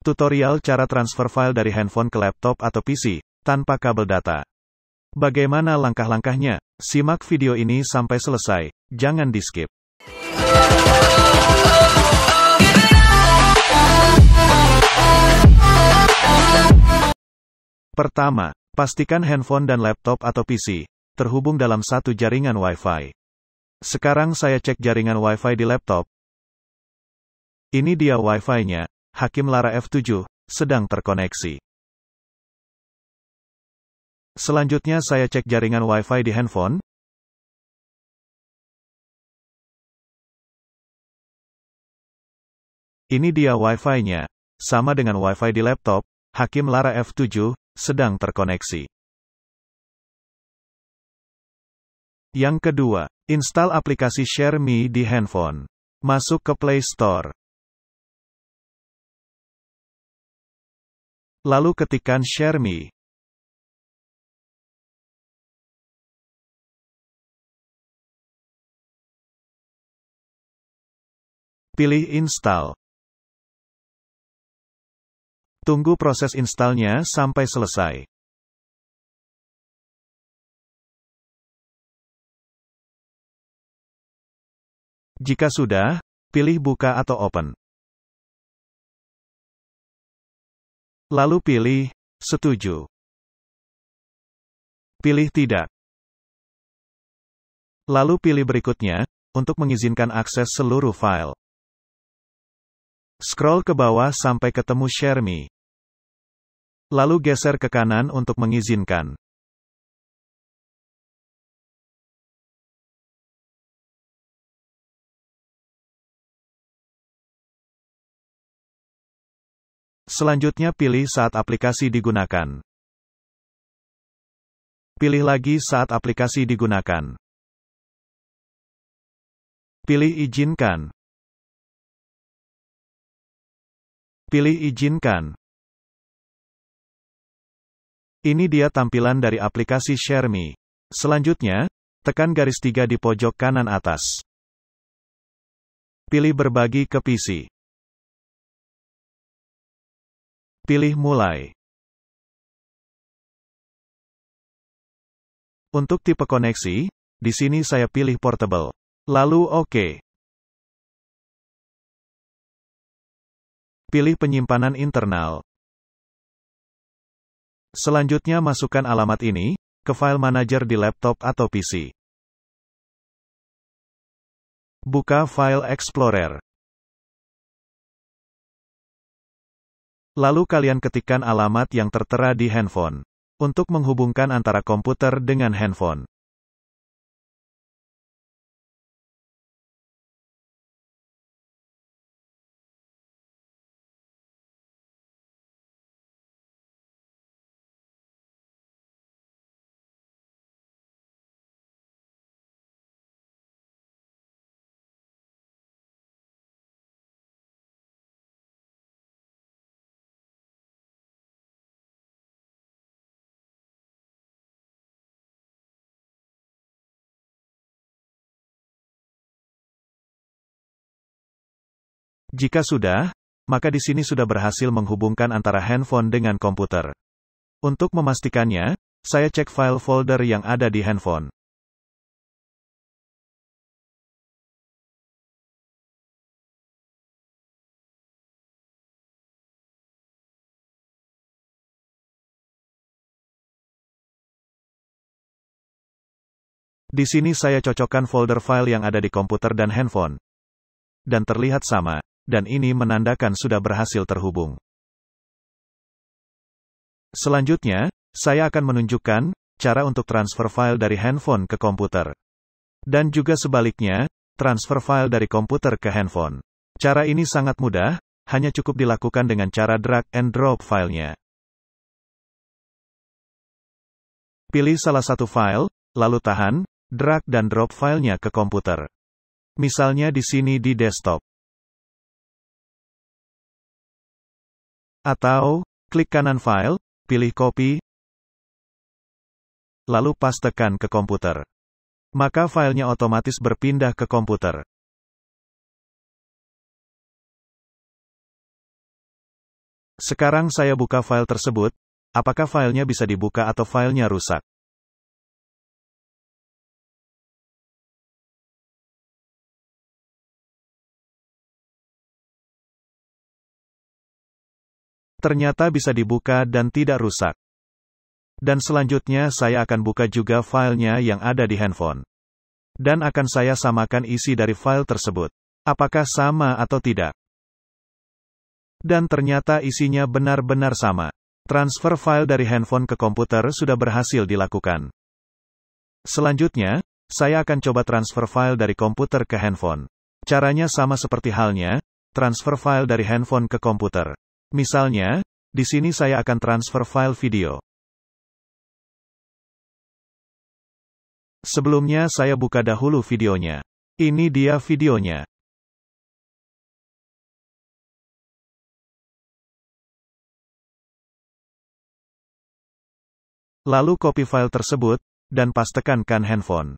Tutorial cara transfer file dari handphone ke laptop atau PC, tanpa kabel data. Bagaimana langkah-langkahnya? Simak video ini sampai selesai, jangan di-skip. Pertama, pastikan handphone dan laptop atau PC terhubung dalam satu jaringan Wi-Fi. Sekarang saya cek jaringan Wi-Fi di laptop. Ini dia Wi-Fi-nya, Hakim Lara F7, sedang terkoneksi. Selanjutnya saya cek jaringan Wi-Fi di handphone. Ini dia Wi-Fi-nya. Sama dengan Wi-Fi di laptop, Hakim Lara F7, sedang terkoneksi. Yang kedua, install aplikasi ShareMe di handphone. Masuk ke Play Store. Lalu ketikkan share me. Pilih install. Tunggu proses installnya sampai selesai. Jika sudah, pilih buka atau open. Lalu pilih setuju. Pilih tidak. Lalu pilih berikutnya untuk mengizinkan akses seluruh file. Scroll ke bawah sampai ketemu Share Me. Lalu geser ke kanan untuk mengizinkan. Selanjutnya pilih saat aplikasi digunakan. Pilih lagi saat aplikasi digunakan. Pilih izinkan. Pilih izinkan. Ini dia tampilan dari aplikasi ShareMe. Selanjutnya, tekan garis tiga di pojok kanan atas. Pilih berbagi ke PC. Pilih mulai. Untuk tipe koneksi, di sini saya pilih portable. Lalu OK. Pilih penyimpanan internal. Selanjutnya masukkan alamat ini ke file manager di laptop atau PC. Buka file Explorer. Lalu kalian ketikkan alamat yang tertera di handphone. Untuk menghubungkan antara komputer dengan handphone. Jika sudah, maka di sini sudah berhasil menghubungkan antara handphone dengan komputer. Untuk memastikannya, saya cek file folder yang ada di handphone. Di sini saya cocokkan folder file yang ada di komputer dan handphone. Dan terlihat sama dan ini menandakan sudah berhasil terhubung. Selanjutnya, saya akan menunjukkan cara untuk transfer file dari handphone ke komputer. Dan juga sebaliknya, transfer file dari komputer ke handphone. Cara ini sangat mudah, hanya cukup dilakukan dengan cara drag and drop filenya. Pilih salah satu file, lalu tahan, drag dan drop filenya ke komputer. Misalnya di sini di desktop. Atau, klik kanan file, pilih copy, lalu pastekan ke komputer. Maka filenya otomatis berpindah ke komputer. Sekarang saya buka file tersebut, apakah filenya bisa dibuka atau filenya rusak? ternyata bisa dibuka dan tidak rusak. Dan selanjutnya saya akan buka juga filenya yang ada di handphone. Dan akan saya samakan isi dari file tersebut. Apakah sama atau tidak? Dan ternyata isinya benar-benar sama. Transfer file dari handphone ke komputer sudah berhasil dilakukan. Selanjutnya, saya akan coba transfer file dari komputer ke handphone. Caranya sama seperti halnya, transfer file dari handphone ke komputer. Misalnya, di sini saya akan transfer file video. Sebelumnya saya buka dahulu videonya. Ini dia videonya. Lalu copy file tersebut, dan pastekan kan handphone.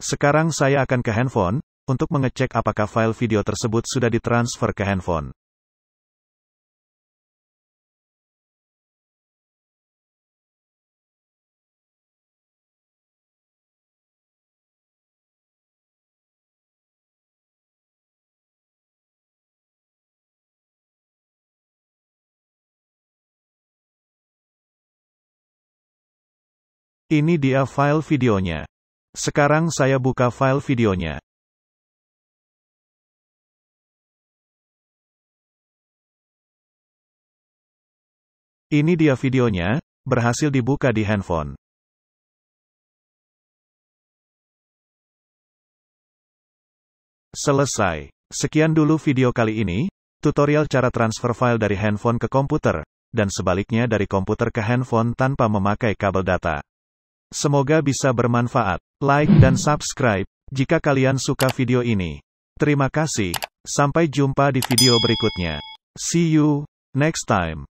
Sekarang saya akan ke handphone, untuk mengecek apakah file video tersebut sudah ditransfer ke handphone. Ini dia file videonya. Sekarang saya buka file videonya. Ini dia videonya, berhasil dibuka di handphone. Selesai. Sekian dulu video kali ini, tutorial cara transfer file dari handphone ke komputer, dan sebaliknya dari komputer ke handphone tanpa memakai kabel data. Semoga bisa bermanfaat. Like dan subscribe jika kalian suka video ini. Terima kasih. Sampai jumpa di video berikutnya. See you next time.